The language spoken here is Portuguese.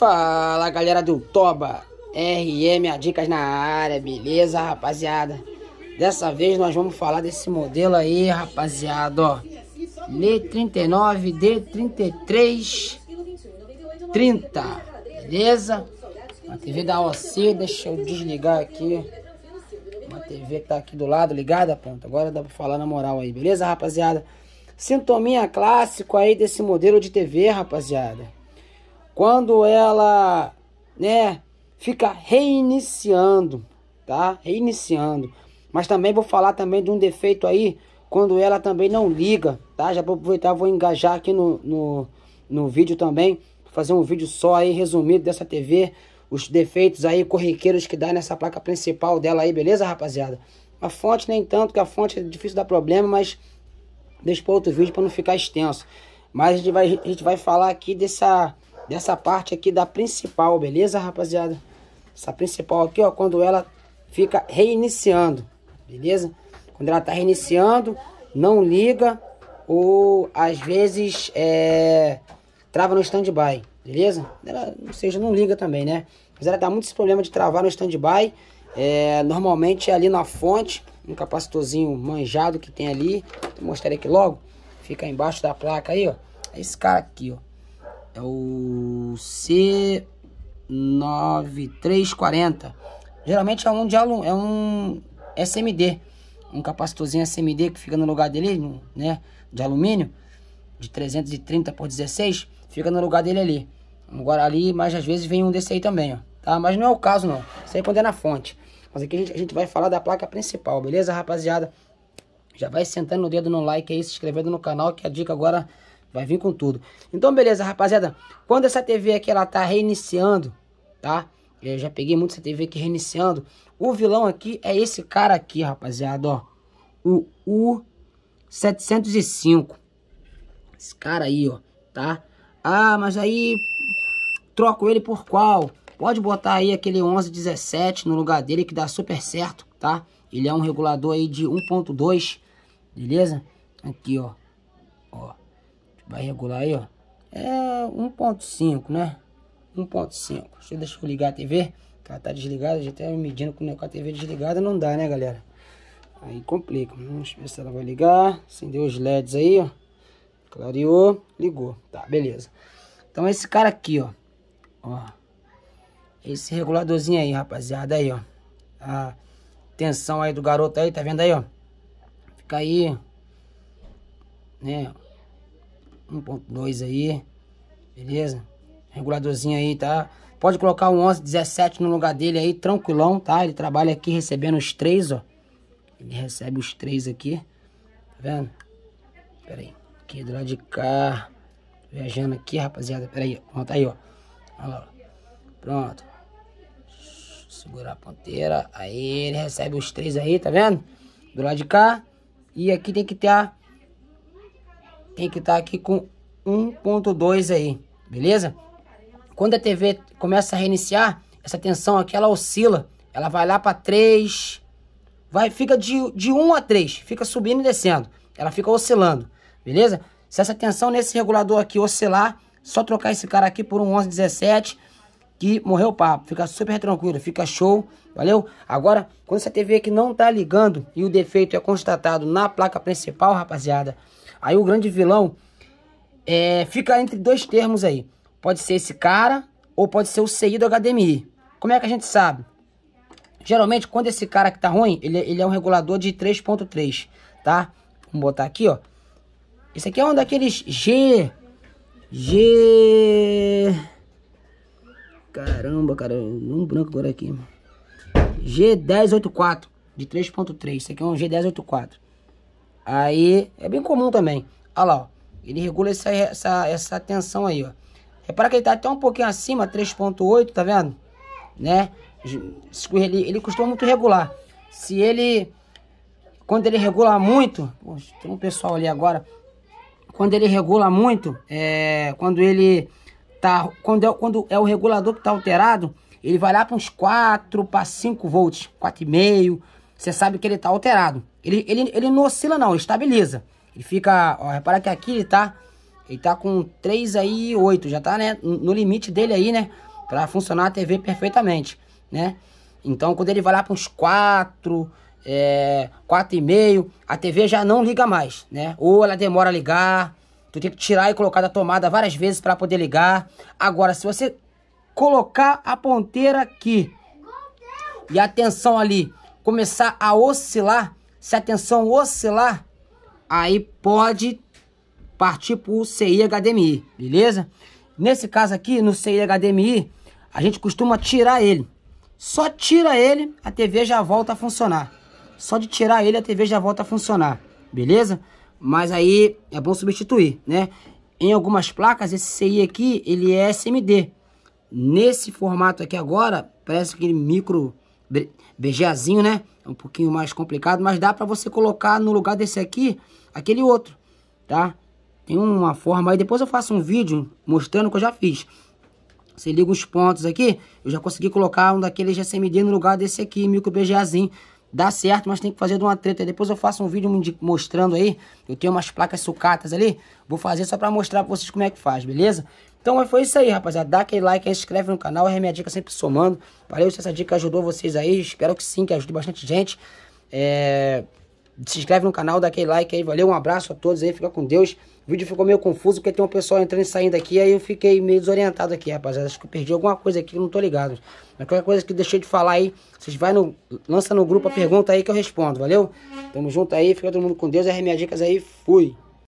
Fala galera do Toba, RM, a dicas na área, beleza rapaziada? Dessa vez nós vamos falar desse modelo aí rapaziada, ó L39, D33, 30, beleza? Uma TV da OC, deixa eu desligar aqui Uma TV que tá aqui do lado, ligada pronto. agora dá pra falar na moral aí, beleza rapaziada? Sintominha clássico aí desse modelo de TV rapaziada quando ela, né, fica reiniciando, tá? Reiniciando. Mas também vou falar também de um defeito aí quando ela também não liga, tá? Já vou aproveitar, vou engajar aqui no, no, no vídeo também, fazer um vídeo só aí resumido dessa TV, os defeitos aí corriqueiros que dá nessa placa principal dela aí, beleza, rapaziada? A fonte nem tanto, que a fonte é difícil dar problema, mas deixa para outro vídeo para não ficar extenso. Mas a gente vai, a gente vai falar aqui dessa dessa parte aqui da principal, beleza, rapaziada? Essa principal aqui, ó, quando ela fica reiniciando, beleza? Quando ela tá reiniciando, não liga ou às vezes é, trava no stand-by, beleza? Ela, ou seja, não liga também, né? Mas ela dá muito esse problema de travar no stand-by, é, normalmente é ali na fonte, um capacitorzinho manjado que tem ali, vou mostrar aqui logo, fica embaixo da placa aí, ó, é esse cara aqui, ó, é o C9340. Geralmente é um de aluno, é um SMD, um capacitorzinho SMD que fica no lugar dele, né, de alumínio, de 330 por 16, fica no lugar dele ali. Agora ali, mas às vezes vem um desse aí também, ó, tá? Mas não é o caso não, isso aí é quando é na fonte. Mas aqui a gente, a gente vai falar da placa principal, beleza, rapaziada? Já vai sentando o dedo no like aí, se inscrevendo no canal, que a dica agora Vai vir com tudo. Então, beleza, rapaziada. Quando essa TV aqui, ela tá reiniciando, tá? Eu já peguei muito essa TV aqui reiniciando. O vilão aqui é esse cara aqui, rapaziada, ó. O U705. Esse cara aí, ó, tá? Ah, mas aí troco ele por qual? Pode botar aí aquele 1117 no lugar dele que dá super certo, tá? Ele é um regulador aí de 1.2, beleza? Aqui, ó. Ó. Vai regular aí, ó. É 1.5, né? 1.5. Deixa, deixa eu ligar a TV, ela tá desligada. Já tá medindo com a TV desligada, não dá, né, galera? Aí complica. Vamos né? ver se ela vai ligar. Acendeu os LEDs aí, ó. Clareou, ligou. Tá, beleza. Então esse cara aqui, ó. Ó. Esse reguladorzinho aí, rapaziada, aí, ó. A tensão aí do garoto aí, tá vendo aí, ó? Fica aí, né? 1.2 aí, beleza? Reguladorzinho aí, tá? Pode colocar o um 1117 no lugar dele aí, tranquilão, tá? Ele trabalha aqui recebendo os três, ó. Ele recebe os três aqui, tá vendo? Pera aí, aqui do lado de cá. Viajando aqui, rapaziada, pera aí, pronto, aí, ó. Olha lá, pronto. Segurar a ponteira, aí ele recebe os três aí, tá vendo? Do lado de cá. E aqui tem que ter a tem que estar tá aqui com 1.2 aí, beleza? Quando a TV começa a reiniciar, essa tensão aqui ela oscila, ela vai lá para 3, vai, fica de, de 1 a 3, fica subindo e descendo, ela fica oscilando, beleza? Se essa tensão nesse regulador aqui oscilar, só trocar esse cara aqui por um 1117 que morreu o papo. Fica super tranquilo, fica show, valeu? Agora, quando essa TV aqui não tá ligando e o defeito é constatado na placa principal, rapaziada, aí o grande vilão é, fica entre dois termos aí. Pode ser esse cara ou pode ser o CI do HDMI. Como é que a gente sabe? Geralmente, quando esse cara que tá ruim, ele, ele é um regulador de 3.3, tá? Vamos botar aqui, ó. Esse aqui é um daqueles G... G... Caramba, cara, um branco agora aqui. G1084 de 3.3. Esse aqui é um G1084. Aí, é bem comum também. Olha lá, ó. Ele regula essa, essa, essa tensão aí, ó. Repara que ele tá até um pouquinho acima, 3.8, tá vendo? Né? Ele, ele costuma muito regular. Se ele... Quando ele regula muito... Poxa, tem um pessoal ali agora. Quando ele regula muito, é... Quando ele tá, quando, é, quando é o regulador que está alterado, ele vai lá para uns 4 para 5 volts, 4,5. Você sabe que ele está alterado. Ele, ele, ele não oscila não, ele estabiliza. Ele fica, ó, repara que aqui ele tá, ele tá com 3 aí 8, já tá, né, no limite dele aí, né, para funcionar a TV perfeitamente, né? Então, quando ele vai lá para uns 4, é, 4,5, a TV já não liga mais, né? Ou ela demora a ligar, Tu tem que tirar e colocar da tomada várias vezes para poder ligar. Agora, se você colocar a ponteira aqui e a tensão ali começar a oscilar, se a tensão oscilar, aí pode partir para o CI HDMI, beleza? Nesse caso aqui, no CI HDMI, a gente costuma tirar ele. Só tira ele, a TV já volta a funcionar. Só de tirar ele, a TV já volta a funcionar, beleza? mas aí é bom substituir, né? Em algumas placas, esse CI aqui, ele é SMD. Nesse formato aqui agora, parece aquele micro BGAzinho, né? É um pouquinho mais complicado, mas dá para você colocar no lugar desse aqui, aquele outro, tá? Tem uma forma aí, depois eu faço um vídeo mostrando o que eu já fiz. Você liga os pontos aqui, eu já consegui colocar um daqueles SMD no lugar desse aqui, micro BGAzinho dá certo, mas tem que fazer de uma treta. Depois eu faço um vídeo mostrando aí, eu tenho umas placas sucatas ali, vou fazer só pra mostrar pra vocês como é que faz, beleza? Então foi isso aí, rapaziada. Dá aquele like, se inscreve no canal, é minha dica sempre somando. Valeu se essa dica ajudou vocês aí, espero que sim, que ajude bastante gente. É... Se inscreve no canal, dá aquele like aí, valeu, um abraço a todos aí, fica com Deus vídeo ficou meio confuso porque tem um pessoal entrando e saindo aqui, aí eu fiquei meio desorientado aqui, rapaziada. Acho que eu perdi alguma coisa aqui não tô ligado. Mas qualquer coisa que deixei de falar aí, vocês vai no. Lança no grupo a né? pergunta aí que eu respondo, valeu? Tamo junto aí, fica todo mundo com Deus, é minhas dicas aí, fui!